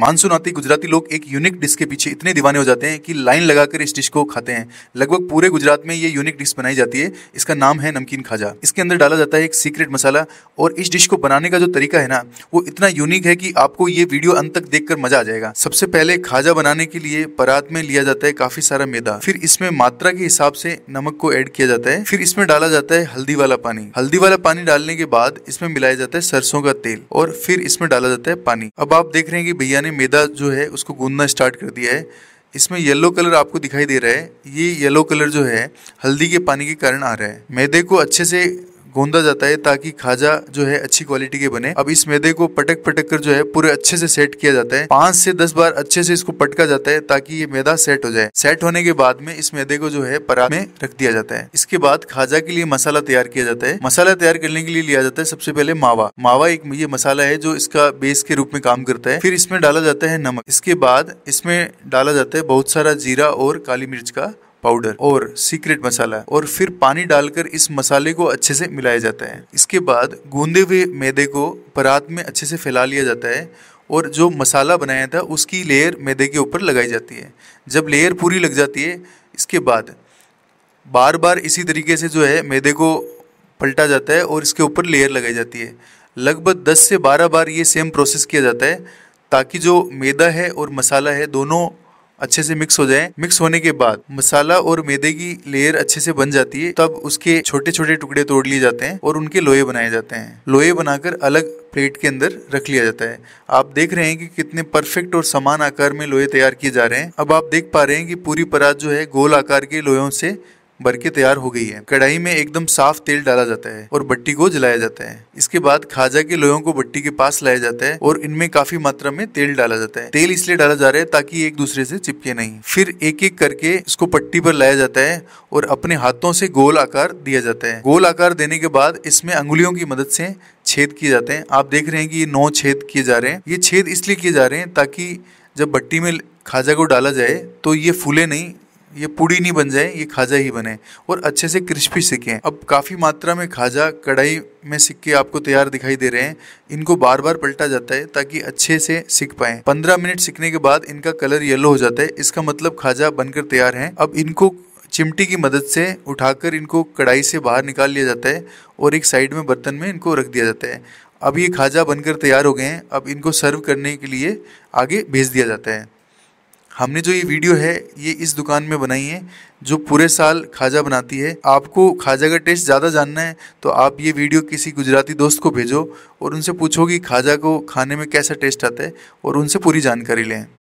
monsoon आते गुजराती लोग एक यूनिक डिश के पीछे इतने दीवाने हो जाते हैं कि लाइन लगाकर इस डिश को खाते हैं लगभग पूरे गुजरात में ये यूनिक डिश बनाई जाती है इसका नाम है नमकीन खाजा इसके अंदर डाला जाता है एक सीक्रेट मसाला और इस डिश को बनाने का जो तरीका है ना वो इतना यूनिक है कि आपको ये वीडियो अंत तक देख मजा आ जाएगा सबसे पहले खाजा बनाने के लिए परात में लिया जाता है काफी सारा मैदा फिर इसमें मात्रा के हिसाब से नमक को एड किया जाता है फिर इसमें डाला जाता है हल्दी वाला पानी हल्दी वाला पानी डालने के बाद इसमें मिलाया जाता है सरसों का तेल और फिर इसमें डाला जाता है पानी अब आप देख रहे हैं कि भैया यानी मैदा जो है उसको गूंदना स्टार्ट कर दिया है इसमें येलो कलर आपको दिखाई दे रहा है ये येलो कलर जो है हल्दी के पानी के कारण आ रहा है मैदे को अच्छे से गोंदा जाता है ताकि खाजा जो है अच्छी क्वालिटी के बने अब इस मैदे को पटक पटक कर जो है पूरे अच्छे से सेट किया जाता है पांच से दस बार अच्छे से इसको पटका जाता है ताकि ये मैदा सेट हो जाए सेट होने के बाद में इस मैदे को जो है परा में रख दिया जाता है इसके बाद खाजा के लिए मसाला तैयार किया जाता है मसाला तैयार करने के लिए लिया जाता है सबसे पहले मावा मावा एक ये मसाला है जो इसका बेस के रूप में काम करता है फिर इसमें डाला जाता है नमक इसके बाद इसमें डाला जाता है बहुत सारा जीरा और काली मिर्च का पाउडर और सीक्रेट मसाला और फिर पानी डालकर इस मसाले को अच्छे से मिलाया जाता है इसके बाद गूंदे हुए मैदे को परात में अच्छे से फैला लिया जाता है और जो मसाला बनाया था उसकी लेयर मैदे के ऊपर लगाई जाती है जब लेयर पूरी लग जाती है इसके बाद बार बार इसी तरीके से जो है मैदे को पलटा जाता है और इसके ऊपर लेयर लगाई जाती है लगभग 10 से 12 बार ये सेम प्रोसेस किया जाता है ताकि जो मैदा है और मसाला है दोनों अच्छे से मिक्स हो जाए मिक्स होने के बाद मसाला और मैदे की लेयर अच्छे से बन जाती है तब उसके छोटे छोटे टुकड़े तोड़ लिए जाते हैं और उनके लोहे बनाए जाते हैं लोहे बनाकर अलग प्लेट के अंदर रख लिया जाता है आप देख रहे हैं कि कितने परफेक्ट और समान आकार में लोहे तैयार किए जा रहे हैं अब आप देख पा रहे हैं कि पूरी परात जो है गोल आकार के लोहों से भर के तैयार हो गई है कढ़ाई में एकदम साफ तेल डाला जाता है और बट्टी को जलाया जाता है इसके बाद खाजा के लोहों को बट्टी के पास लाया जाता है और इनमें काफी मात्रा में तेल डाला जाता है तेल इसलिए डाला जा रहा है ताकि एक दूसरे से चिपके नहीं फिर एक एक करके इसको पट्टी पर लाया जाता है और अपने हाथों से गोल आकार दिया जाता है गोल आकार देने के बाद इसमें अंगुलियों की मदद से छेद किए जाते हैं आप देख रहे हैं कि ये नौ छेद किए जा रहे हैं ये छेद इसलिए किए जा रहे हैं ताकि जब बट्टी में खाजा को डाला जाए तो ये फूले नहीं ये पूड़ी नहीं बन जाए ये खाजा ही बने और अच्छे से क्रिस्पी सिकें अब काफ़ी मात्रा में खाजा कढ़ाई में सिक्के आपको तैयार दिखाई दे रहे हैं इनको बार बार पलटा जाता है ताकि अच्छे से सिक पाए पंद्रह मिनट सिकने के बाद इनका कलर येलो हो जाता है इसका मतलब खाजा बनकर तैयार है अब इनको चिमटी की मदद से उठाकर इनको कढ़ाई से बाहर निकाल लिया जाता है और एक साइड में बर्तन में इनको रख दिया जाता है अब ये खाजा बनकर तैयार हो गए हैं अब इनको सर्व करने के लिए आगे भेज दिया जाता है हमने जो ये वीडियो है ये इस दुकान में बनाई है जो पूरे साल खाजा बनाती है आपको खाजा का टेस्ट ज़्यादा जानना है तो आप ये वीडियो किसी गुजराती दोस्त को भेजो और उनसे पूछो कि खाजा को खाने में कैसा टेस्ट आता है और उनसे पूरी जानकारी लें